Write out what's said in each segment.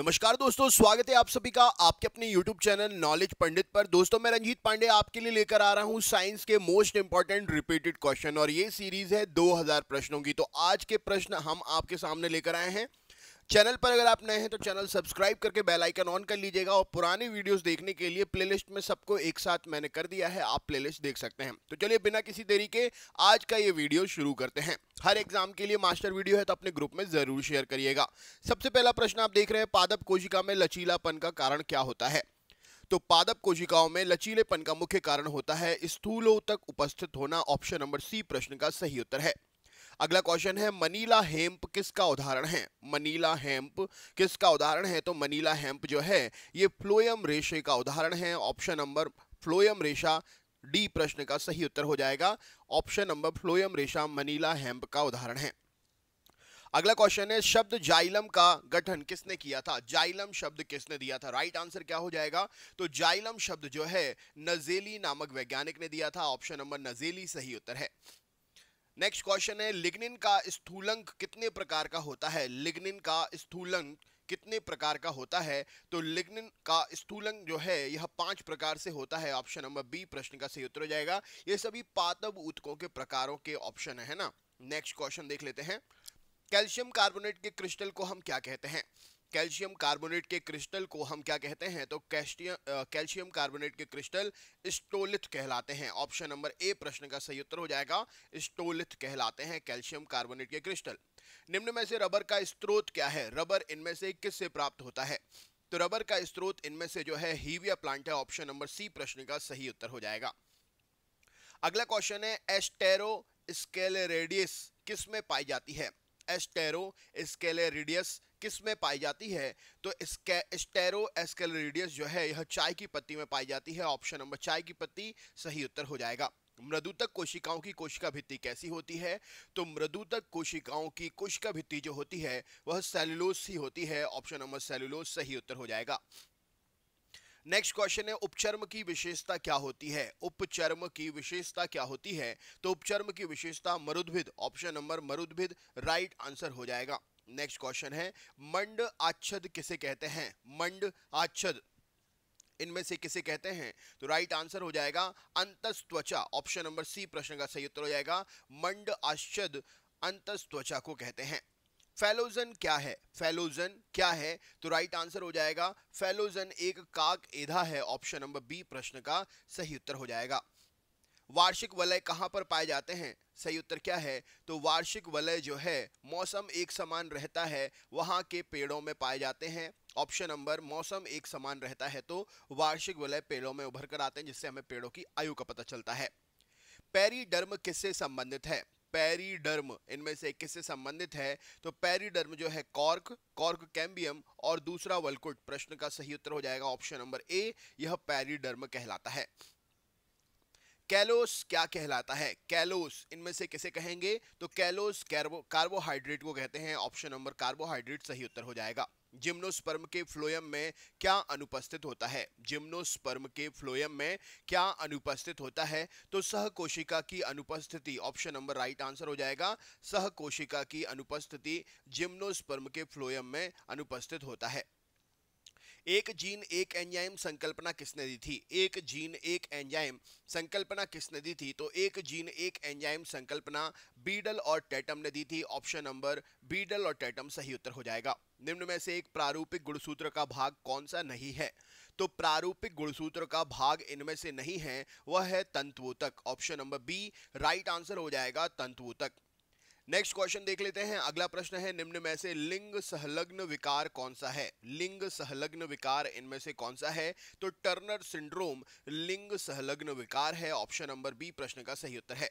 नमस्कार दोस्तों स्वागत है आप सभी का आपके अपने यूट्यूब चैनल नॉलेज पंडित पर दोस्तों मैं रंजीत पांडे आपके लिए लेकर आ रहा हूं साइंस के मोस्ट इंपॉर्टेंट रिपीटेड क्वेश्चन और ये सीरीज है 2000 प्रश्नों की तो आज के प्रश्न हम आपके सामने लेकर आए हैं चैनल पर अगर आप नए हैं तो चैनल सब्सक्राइब करके बेल आइकन ऑन कर लीजिएगा और पुराने वीडियोस देखने के लिए प्लेलिस्ट में सबको एक साथ मैंने कर दिया है आप प्लेलिस्ट देख सकते हैं तो चलिए बिना किसी देरी के आज का ये वीडियो शुरू करते हैं हर एग्जाम के लिए मास्टर वीडियो है तो अपने ग्रुप में जरूर शेयर करिएगा सबसे पहला प्रश्न आप देख रहे हैं पादप कोशिका में लचीलापन का कारण क्या होता है तो पादप कोशिकाओं में लचीलेपन का मुख्य कारण होता है स्थूलों तक उपस्थित होना ऑप्शन नंबर सी प्रश्न का सही उत्तर है अगला क्वेश्चन है मनीला हेम्प किसका उदाहरण है मनीला हेम्प किसका उदाहरण है तो मनीला हेम्प जो है ये फ्लोयम रेशे का उदाहरण है ऑप्शन नंबर फ्लोयम रेशा डी प्रश्न का सही उत्तर हो जाएगा ऑप्शन नंबर फ्लोयम रेशा मनीला हेम्प का उदाहरण है अगला क्वेश्चन है शब्द जाइलम का गठन किसने किया था जाइलम शब्द किसने दिया था राइट right आंसर क्या हो जाएगा तो जाइलम शब्द जो है नजेली नामक वैज्ञानिक ने दिया था ऑप्शन नंबर नजेली सही उत्तर है नेक्स्ट क्वेश्चन है लिग्निन का स्थूलंक कितने प्रकार का होता है लिग्निन का स्थूलंक कितने प्रकार का होता है तो लिग्निन का स्थूलंक जो है यह पांच प्रकार से होता है ऑप्शन नंबर बी प्रश्न का सही उत्तर हो जाएगा ये सभी पातब उत्कों के प्रकारों के ऑप्शन है ना नेक्स्ट क्वेश्चन देख लेते हैं कैल्शियम कार्बोनेट के क्रिस्टल को हम क्या कहते हैं कैल्शियम कार्बोनेट के क्रिस्टल को हम क्या कहते हैं तो कैल्शियम कैल्शियम कार्बोनेट के क्रिस्टल स्टोलिथ कहलाते हैं ऑप्शन नंबर ए प्रश्न का सही उत्तर हो जाएगा स्टोलिथ कहलाते हैं कैल्शियम कार्बोनेट के क्रिस्टल निम्न में से रबर का स्त्रोत क्या है रबर इनमें से किससे प्राप्त होता है तो रबर का स्त्रोत इनमें से जो है हीविया प्लांट है ऑप्शन नंबर सी प्रश्न का सही उत्तर हो जाएगा अगला क्वेश्चन है एस्टेरो स्केलेरेडियस किस में पाई जाती है एस्टेरो किस में पाई जाती है तो इसके स्टेरो एस्केलरेडियस जो है यह चाय की पत्ती में पाई जाती है ऑप्शन नंबर चाय की पत्ती सही उत्तर हो जाएगा मृदुतक कोशिकाओं की कोशिका भित्ति कैसी होती है तो मृदुतक कोशिकाओं की कोशिका भित्ति जो होती है वह सेलुलोज ही होती है ऑप्शन नंबर सेलुलोज सही उत्तर हो जाएगा नेक्स्ट क्वेश्चन है उपचर्म की विशेषता क्या होती है उपचर्म की विशेषता क्या होती है तो उपचर्म की विशेषता मरुद्भिद ऑप्शन नंबर मरुद्भिद राइट आंसर हो जाएगा नेक्स्ट क्वेश्चन है मंड आच्छद किसे कहते हैं मंड आच्छद इनमें से किसे कहते हैं तो राइट आंसर हो जाएगा अंतस्त्वचा ऑप्शन नंबर सी प्रश्न का सही उत्तर हो जाएगा मंड आच्छद अंतस्त्वचा को कहते हैं फेलोजन क्या है फेलोजन क्या है तो राइट आंसर हो जाएगा फेलोजन एक काक एधा है ऑप्शन नंबर बी प्रश्न का सही उत्तर हो जाएगा वार्षिक वलय कहाँ पर पाए जाते हैं सही उत्तर क्या है तो वार्षिक वलय जो है मौसम एक समान रहता है वहाँ के पेड़ों में पाए जाते हैं ऑप्शन नंबर मौसम एक समान रहता है तो वार्षिक वलय पेड़ों में उभर कर आते हैं जिससे हमें पेड़ों की आयु का पता चलता है पेरीडर्म किससे संबंधित है पेरीडर्म इनमें से किससे संबंधित है तो पेरीडर्म जो है कॉर्क कॉर्क कैम्बियम और दूसरा वलकुट प्रश्न का सही उत्तर हो जाएगा ऑप्शन नंबर ए यह पेरीडर्म कहलाता है कैलोस क्या कहलाता है कैलोस इनमें से किसे कहेंगे तो कैलोस कार्बो कार्बोहाइड्रेट को कहते हैं ऑप्शन नंबर कार्बोहाइड्रेट सही उत्तर हो जाएगा जिम्नोस्पर्म के फ्लोयम में क्या अनुपस्थित होता है जिम्नोस्पर्म के फ्लोयम में क्या अनुपस्थित होता है तो सह कोशिका की अनुपस्थिति ऑप्शन नंबर राइट आंसर हो जाएगा सह कोशिका की अनुपस्थिति जिम्नोस्पर्म के फ्लोयम में अनुपस्थित होता है एक जीन एक एंजाइम संकल्पना किसने दी थी एक जीन एक एंजाइम संकल्पना किसने दी थी तो एक जीन एक एंजाइम संकल्पना बीडल और टैटम ने दी थी ऑप्शन नंबर बीडल और टैटम सही उत्तर हो जाएगा निम्न में से एक प्रारूपिक गुणसूत्र का भाग कौन सा नहीं है तो प्रारूपिक गुणसूत्र का भाग इनमें से नहीं है वह है तंतुतक option number B right answer हो जाएगा तंतुतक नेक्स्ट क्वेश्चन देख लेते हैं अगला प्रश्न है निम्न में से लिंग सहलग्न विकार कौन सा है लिंग सहलग्न विकार इनमें से कौन सा है तो टर्नर सिंड्रोम लिंग सहलग्न विकार है ऑप्शन नंबर बी प्रश्न का सही उत्तर है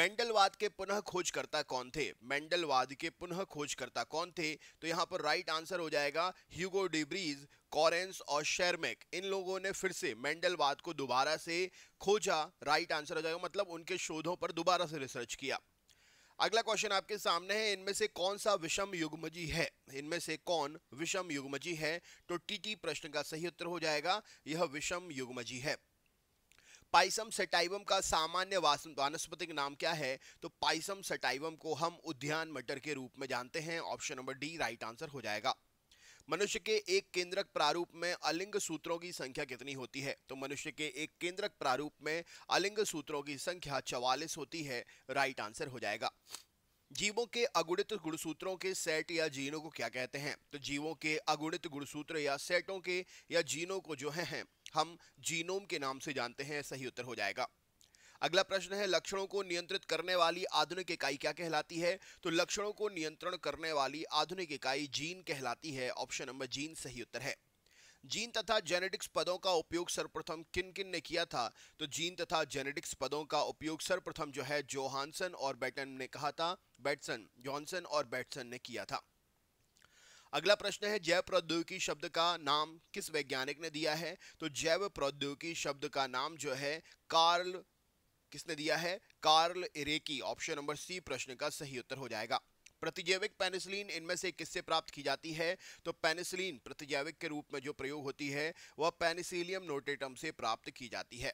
मेंडलवाद के पुनः खोजकर्ता कौन थे मेंडलवाद के पुनः खोजकर्ता कौन थे तो यहाँ पर राइट आंसर हो जाएगा ह्यूगो डिब्रीज कॉरेंस और शेरमेक इन लोगों ने फिर से मेंडलवाद को दोबारा से खोजा राइट आंसर हो जाएगा मतलब उनके शोधों पर दोबारा से रिसर्च किया अगला क्वेश्चन आपके सामने है इनमें से कौन सा विषम युग्मजी है इनमें से कौन विषम युग्मजी है तो टीटी प्रश्न का सही उत्तर हो जाएगा यह विषम युग्मजी है पाइसम सेटाइवम का सामान्य वानस्पतिक नाम क्या है तो पाइसम सेटाइवम को हम उद्यान मटर के रूप में जानते हैं option number D right answer हो जाएगा मनुष्य के एक केंद्रक प्रारूप में अलिंग सूत्रों की संख्या कितनी होती है तो मनुष्य के एक केंद्रक प्रारूप में अलिंग सूत्रों की संख्या चवालीस होती है राइट आंसर हो जाएगा जीवों के अगुणित गुणसूत्रों के सेट या जीनों को क्या कहते हैं तो जीवों के अगुणित गुणसूत्र या सेटों के या जीनों को जो है, है हम जीनोम के नाम से जानते हैं सही उत्तर हो जाएगा अगला प्रश्न है लक्षणों को नियंत्रित करने वाली आधुनिक इकाई क्या कहलाती है तो लक्षणों को नियंत्रण करने वाली आधुनिक इकाई जीन कहलाती है ऑप्शन नंबर जीन सही उत्तर है जीन तथा जेनेटिक्स पदों का उपयोग सर्वप्रथम किन किन ने किया था तो जीन तथा जेनेटिक्स पदों का उपयोग सर्वप्रथम जो है जोहानसन और बैटन ने कहा था बैटसन जॉनसन और बैटसन ने किया था अगला प्रश्न है जैव प्रौद्योगिकी शब्द का नाम किस वैज्ञानिक ने दिया है तो जैव प्रौद्योगिकी शब्द का नाम जो है कार्ल किसने दिया है Karl Ereky option number C प्रश्न का सही उत्तर हो जाएगा प्रतिजैविक पेनिसिलिन इनमें से किससे प्राप्त की जाती है तो पेनिसिलिन प्रतिजैविक के रूप में जो प्रयोग होती है वह पेनिसिलियम नोटेटम से प्राप्त की जाती है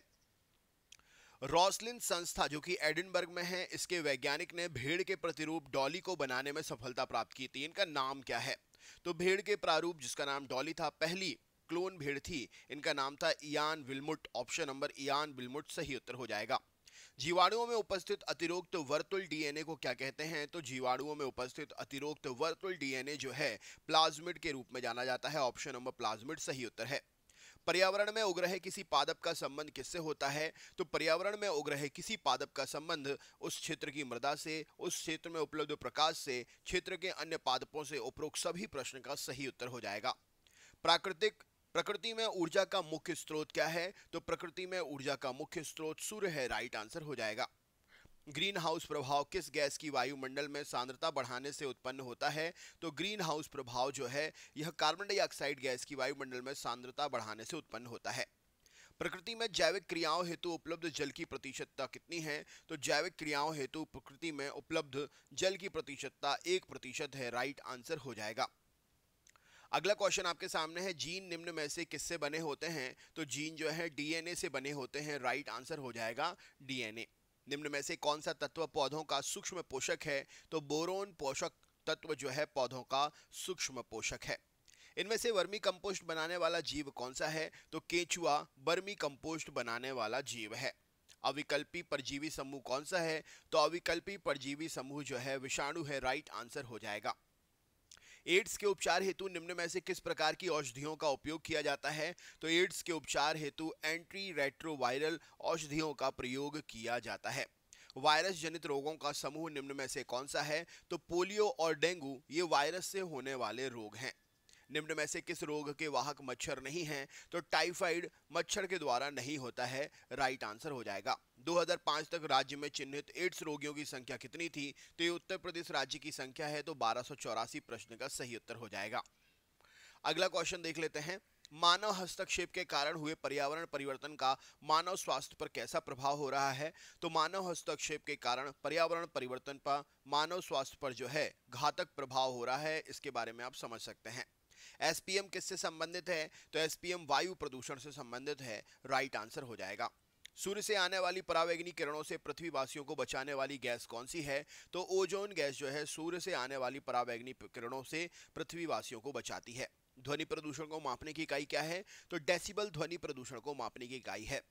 रॉसलिन संस्था जो कि एडिनबर्ग में है इसके वैज्ञानिक ने भेड़ के प्रतिरूप डॉली को बनाने में सफलता प्राप्त की थी इनका नाम क्या है तो भेड़ के प्रारूप जिसका नाम डॉली था पहली क्लोन भेड़ थी इनका नाम था Ian Wilmut option number Ian Wilmut सही उत्तर हो जाएगा जीवाणुओं में उपस्थित अतिरोक्त वर्तुल डीएनए को क्या कहते हैं तो जीवाणुओं में उपस्थित अतिरोक्त वर्तुल डीएनए जो है प्लाज्मिड के रूप में जाना जाता है ऑप्शन नंबर प्लाज्मिड सही उत्तर है पर्यावरण में उग्रह किसी पादप का संबंध किससे होता है तो पर्यावरण में उग्रह किसी पादप का संबंध उस क्षेत्र की मृदा से उस क्षेत्र में उपलब्ध प्रकाश से क्षेत्र के अन्य पादपों से उपरोक्त सभी प्रश्न का सही उत्तर हो जाएगा प्राकृतिक प्रकृति में ऊर्जा का मुख्य स्रोत क्या है तो प्रकृति में ऊर्जा का मुख्य स्रोत सूर्य है राइट आंसर हो जाएगा ग्रीन हाउस प्रभाव किस गैस की वायुमंडल में सांद्रता बढ़ाने से उत्पन्न होता है तो ग्रीन हाउस प्रभाव जो है यह कार्बन डाइऑक्साइड गैस की वायुमंडल में सांद्रता बढ़ाने से उत्पन्न होता है प्रकृति में जैविक क्रियाओं हेतु उपलब्ध जल की प्रतिशतता कितनी है तो जैविक क्रियाओं हेतु प्रकृति में उपलब्ध जल की प्रतिशतता एक प्रतिशत है राइट आंसर हो जाएगा अगला क्वेश्चन आपके सामने है जीन निम्न में से किससे बने होते हैं तो जीन जो है डीएनए से बने होते हैं राइट आंसर हो जाएगा डीएनए निम्न में से कौन सा तत्व पौधों का सूक्ष्म पोषक है तो बोरोन पोषक तत्व जो है पौधों का सूक्ष्म पोषक है इनमें से वर्मी कंपोस्ट बनाने वाला जीव कौन सा है तो केचुआ वर्मी कंपोस्ट बनाने वाला जीव है अविकल्पी परजीवी समूह कौन सा है तो अविकल्पी परजीवी समूह जो है विषाणु है राइट आंसर हो जाएगा एड्स के उपचार हेतु निम्न में से किस प्रकार की औषधियों का उपयोग किया जाता है तो एड्स के उपचार हेतु एंटी रेट्रोवायरल औषधियों का प्रयोग किया जाता है वायरस जनित रोगों का समूह निम्न में से कौन सा है तो पोलियो और डेंगू ये वायरस से होने वाले रोग हैं निम्न में से किस रोग के वाहक मच्छर नहीं हैं तो टाइफाइड मच्छर के द्वारा नहीं होता है राइट आंसर हो जाएगा 2005 तक राज्य में चिन्हित एड्स रोगियों की संख्या कितनी थी तो ये उत्तर प्रदेश राज्य की संख्या है तो बारह प्रश्न का सही उत्तर हो जाएगा अगला क्वेश्चन देख लेते हैं मानव हस्तक्षेप के कारण हुए पर्यावरण परिवर्तन का मानव स्वास्थ्य पर कैसा प्रभाव हो रहा है तो मानव हस्तक्षेप के कारण पर्यावरण परिवर्तन पर मानव स्वास्थ्य पर जो है घातक प्रभाव हो रहा है इसके बारे में आप समझ सकते हैं एसपीएम किससे संबंधित है तो एसपीएम वायु प्रदूषण से संबंधित है राइट आंसर हो जाएगा सूर्य से आने वाली परावैग्नि किरणों से पृथ्वीवासियों को बचाने वाली गैस कौन सी है तो ओजोन गैस जो है सूर्य से आने वाली परावैग्नि किरणों से पृथ्वीवासियों को बचाती है ध्वनि प्रदूषण को मापने की इकाई क्या है तो डेसिबल ध्वनि प्रदूषण को मापने की इकाई है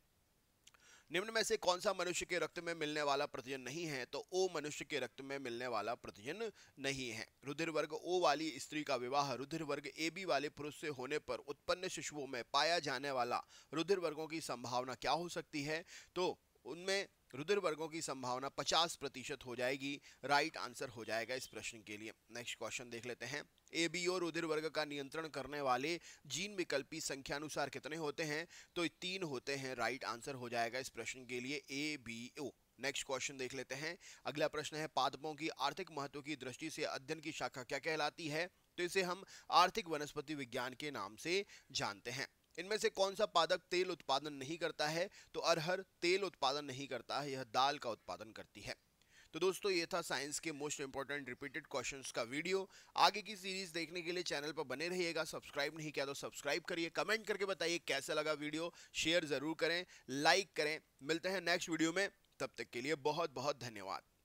निम्न में से कौन सा मनुष्य के रक्त में मिलने वाला प्रतिजन नहीं है तो ओ मनुष्य के रक्त में मिलने वाला प्रतिजन नहीं है रुधिर वर्ग ओ वाली स्त्री का विवाह रुधिर वर्ग ए बी वाले पुरुष से होने पर उत्पन्न शिशुओं में पाया जाने वाला रुधिर वर्गों की संभावना क्या हो सकती है तो उनमें रुद्र वर्गों की संभावना 50 प्रतिशत हो जाएगी राइट आंसर हो जाएगा इस प्रश्न के लिए नेक्स्ट क्वेश्चन देख लेते हैं ए बी ओ रुद्र वर्ग का नियंत्रण करने वाले जीन विकल्पी संख्यानुसार कितने होते हैं तो तीन होते हैं राइट आंसर हो जाएगा इस प्रश्न के लिए A B O next question देख लेते हैं अगला प्रश्न है पादपों की आर्थिक महत्व की दृष्टि से अध्ययन की शाखा क्या कहलाती है तो इसे हम आर्थिक वनस्पति विज्ञान के नाम से जानते हैं इनमें से कौन सा पादक तेल उत्पादन नहीं करता है तो अरहर तेल उत्पादन नहीं करता है यह दाल का उत्पादन करती है तो दोस्तों ये था साइंस के मोस्ट इंपॉर्टेंट रिपीटेड क्वेश्चंस का वीडियो आगे की सीरीज देखने के लिए चैनल पर बने रहिएगा सब्सक्राइब नहीं किया तो सब्सक्राइब करिए कमेंट करके बताइए कैसा लगा वीडियो शेयर ज़रूर करें लाइक करें मिलते हैं नेक्स्ट वीडियो में तब तक के लिए बहुत बहुत धन्यवाद